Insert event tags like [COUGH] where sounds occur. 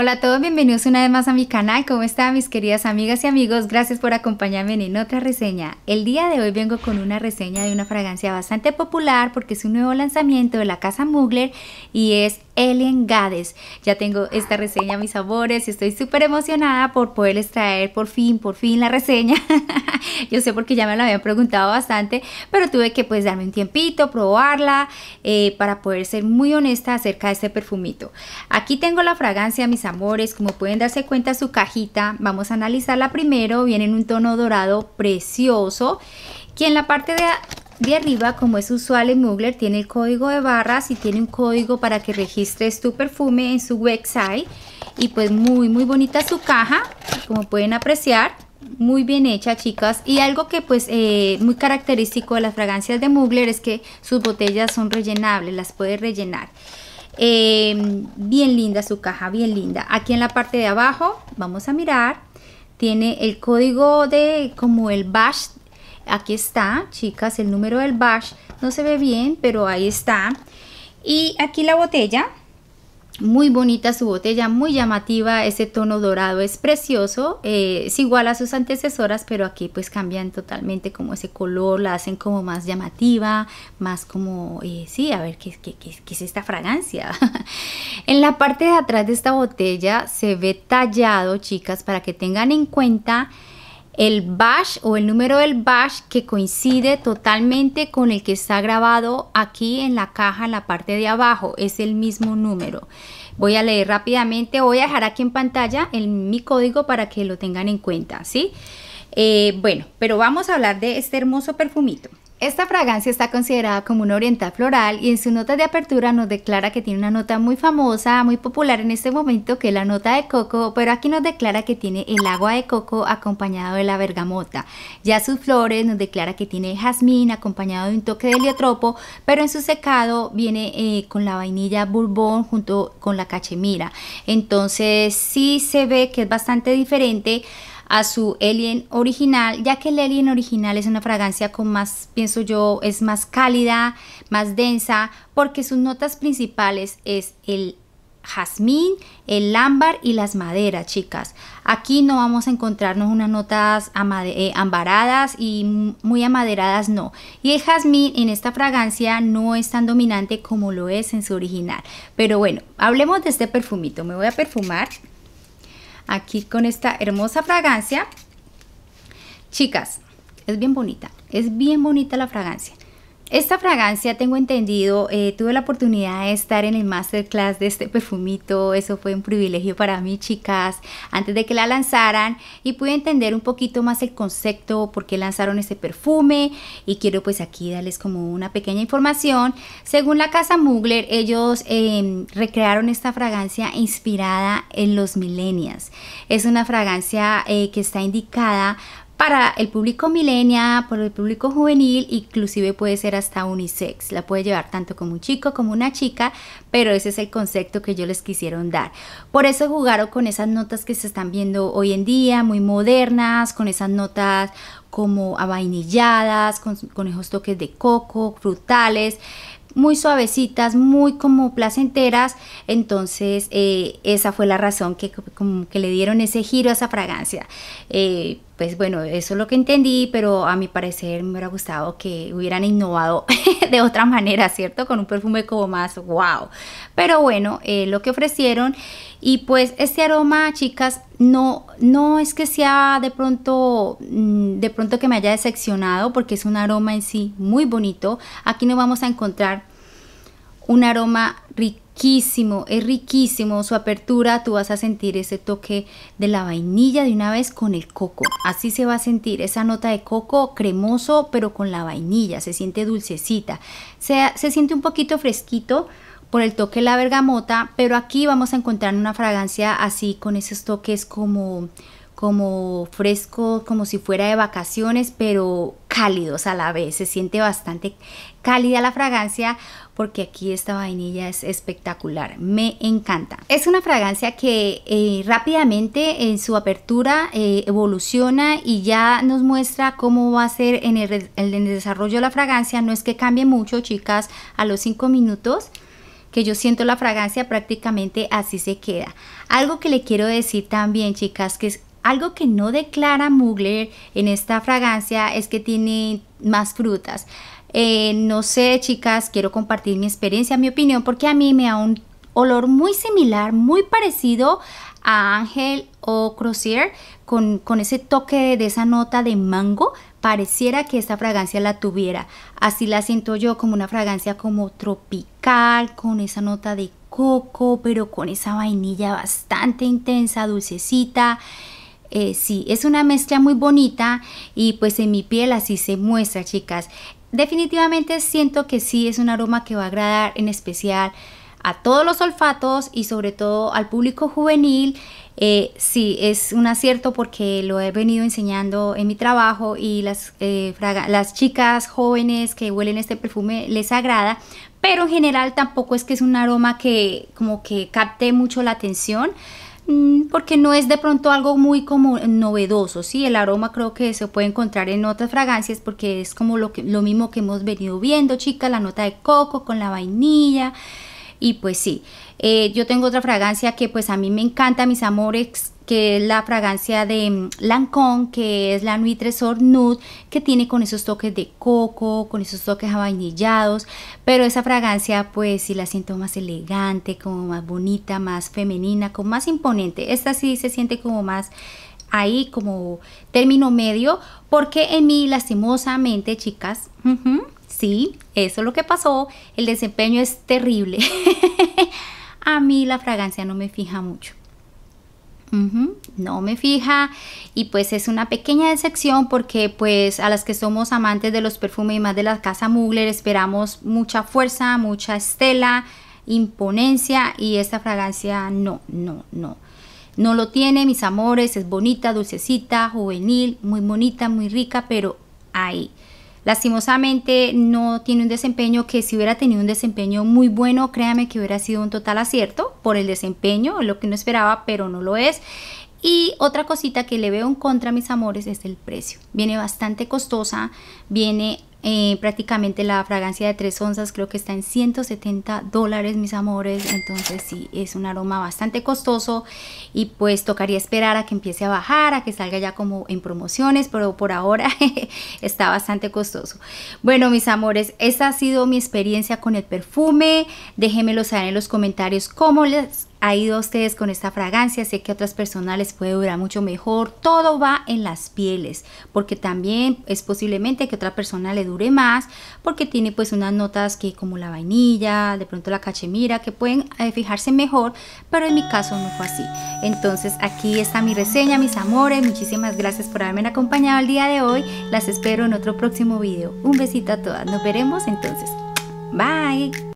Hola a todos, bienvenidos una vez más a mi canal. ¿Cómo están mis queridas amigas y amigos? Gracias por acompañarme en otra reseña. El día de hoy vengo con una reseña de una fragancia bastante popular porque es un nuevo lanzamiento de la casa Mugler y es Ellen Gades. Ya tengo esta reseña, mis amores, estoy súper emocionada por poderles traer por fin, por fin la reseña. [LAUGHS] Yo sé porque ya me la habían preguntado bastante, pero tuve que pues darme un tiempito, probarla, eh, para poder ser muy honesta acerca de este perfumito. Aquí tengo la fragancia, mis amores, como pueden darse cuenta su cajita, vamos a analizarla primero, viene en un tono dorado precioso, que en la parte de de arriba, como es usual en Mugler, tiene el código de barras y tiene un código para que registres tu perfume en su website. Y pues muy, muy bonita su caja, como pueden apreciar. Muy bien hecha, chicas. Y algo que pues eh, muy característico de las fragancias de Mugler es que sus botellas son rellenables, las puedes rellenar. Eh, bien linda su caja, bien linda. Aquí en la parte de abajo, vamos a mirar, tiene el código de como el bash Aquí está, chicas, el número del bash No se ve bien, pero ahí está. Y aquí la botella. Muy bonita su botella, muy llamativa, ese tono dorado es precioso, eh, es igual a sus antecesoras, pero aquí pues cambian totalmente como ese color, la hacen como más llamativa, más como, eh, sí, a ver, ¿qué, qué, qué es esta fragancia? [LAUGHS] en la parte de atrás de esta botella se ve tallado, chicas, para que tengan en cuenta el bash o el número del bash que coincide totalmente con el que está grabado aquí en la caja en la parte de abajo es el mismo número voy a leer rápidamente voy a dejar aquí en pantalla mi código para que lo tengan en cuenta sí eh, bueno pero vamos a hablar de este hermoso perfumito esta fragancia está considerada como una oriental floral y en su nota de apertura nos declara que tiene una nota muy famosa, muy popular en este momento, que es la nota de coco, pero aquí nos declara que tiene el agua de coco acompañado de la bergamota. Ya sus flores nos declara que tiene jazmín acompañado de un toque de heliotropo, pero en su secado viene eh, con la vainilla bourbon junto con la cachemira. Entonces sí se ve que es bastante diferente a su Alien original, ya que el Alien original es una fragancia con más, pienso yo, es más cálida, más densa, porque sus notas principales es el jazmín, el ámbar y las maderas, chicas. Aquí no vamos a encontrarnos unas notas eh, y muy amaderadas, no. Y el jazmín en esta fragancia no es tan dominante como lo es en su original. Pero bueno, hablemos de este perfumito. Me voy a perfumar aquí con esta hermosa fragancia. Chicas, es bien bonita, es bien bonita la fragancia. Esta fragancia, tengo entendido, eh, tuve la oportunidad de estar en el masterclass de este perfumito, eso fue un privilegio para mí, chicas, antes de que la lanzaran y pude entender un poquito más el concepto, por qué lanzaron este perfume y quiero pues aquí darles como una pequeña información. Según la casa Mugler, ellos em, recrearon esta fragancia inspirada en los millennials. Es una fragancia eh, que está indicada para el público milenia, para el público juvenil, inclusive puede ser hasta unisex. La puede llevar tanto como un chico como una chica, pero ese es el concepto que yo les quisieron dar. Por eso jugaron con esas notas que se están viendo hoy en día, muy modernas, con esas notas como avainilladas, con, esos toques de coco, frutales, muy suavecitas, muy como placenteras. Entonces, eh, esa fue la razón que, le dieron ese giro a esa fragancia. Eh, pues bueno, eso es lo que entendí, pero a mi parecer me hubiera gustado que hubieran innovado [LAUGHS] de otra manera, ¿cierto? Con un perfume como más wow. Pero bueno, eh, lo que ofrecieron y pues este aroma, chicas, no, no es que sea de pronto, mm, de pronto que me haya decepcionado, porque es un aroma en sí muy bonito. Aquí nos vamos a encontrar un aroma rico riquísimo, es riquísimo. Su apertura, tú vas a sentir ese toque de la vainilla de una vez con el coco. Así se va a sentir esa nota de coco cremoso, pero con la vainilla. Se siente dulcecita. Se, se siente un poquito fresquito por el toque de la bergamota, pero aquí vamos a encontrar una fragancia así con esos toques como como fresco, como si fuera de vacaciones, pero cálidos a la vez. Se siente bastante cálida la fragancia porque aquí esta vainilla es espectacular. Me encanta. Es una fragancia que eh, rápidamente en su apertura eh, evoluciona y ya nos muestra cómo va a ser en el, en el desarrollo de la fragancia. No es que cambie mucho, chicas, a los 5 minutos que yo siento la fragancia prácticamente así se queda. Algo que le quiero decir también, chicas, que es algo que no declara Mugler en esta fragancia es que tiene más frutas. Eh, no sé, chicas, quiero compartir mi experiencia, mi opinión, porque a mí me da un olor muy similar, muy parecido a Ángel o Crozier, con, ese toque de, de esa nota de mango. Pareciera que esta fragancia la tuviera. Así la siento yo como una fragancia como tropical, con esa nota de coco, pero con esa vainilla bastante intensa, dulcecita. Eh, sí, es una mezcla muy bonita y pues en mi piel así se muestra, chicas. Definitivamente siento que sí es un aroma que va a agradar en especial a todos los olfatos y sobre todo al público juvenil. Eh, sí, es un acierto porque lo he venido enseñando en mi trabajo y las, eh, las chicas jóvenes que huelen este perfume les agrada, pero en general tampoco es que es un aroma que como que capte mucho la atención. Mm, porque no es de pronto algo muy como novedoso, ¿sí? El aroma creo que se puede encontrar en otras fragancias porque es como lo, que, lo mismo que hemos venido viendo, chicas, la nota de coco con la vainilla y pues sí. Eh, yo tengo otra fragancia que pues a mí me encanta, mis amores, que es la fragancia de mm, Lancôme, que es la Nuit Tresor Nude, que tiene con esos toques de coco, con esos toques avainillados, pero esa fragancia pues sí la siento más elegante, como más bonita, más femenina, como más imponente. Esta sí se siente como más ahí como término medio, porque en mí lastimosamente, chicas, sí, eso es lo que pasó, el desempeño es terrible. [LAUGHS] A mí la fragancia no me fija mucho. No me fija y pues es una pequeña decepción porque pues a las que somos amantes de los perfumes y más de la casa Mugler esperamos mucha fuerza, mucha estela, imponencia y esta fragancia no, no, no. No lo tiene, mis amores, es bonita, dulcecita, juvenil, muy bonita, muy rica, pero ahí. Lastimosamente no tiene un desempeño que si hubiera tenido un desempeño muy bueno, créame que hubiera sido un total acierto por el desempeño, lo que no esperaba, pero no lo es. Y otra cosita que le veo en contra, mis amores, es el precio. Viene bastante costosa, viene eh, prácticamente la fragancia de 3 onzas creo que está en 170 dólares mis amores entonces sí es un aroma bastante costoso y pues tocaría esperar a que empiece a bajar a que salga ya como en promociones pero por ahora [LAUGHS] está bastante costoso bueno mis amores esta ha sido mi experiencia con el perfume déjenmelo saber en los comentarios cómo les ha ido a ustedes con esta fragancia, sé que a otras personas les puede durar mucho mejor, todo va en las pieles, porque también es posiblemente que otra persona le dure más, porque tiene pues unas notas que como la vainilla, de pronto la cachemira, que pueden eh, fijarse mejor, pero en mi caso no fue así. Entonces aquí está mi reseña, mis amores, muchísimas gracias por haberme acompañado el día de hoy, las espero en otro próximo video. Un besito a todas, nos veremos entonces. Bye.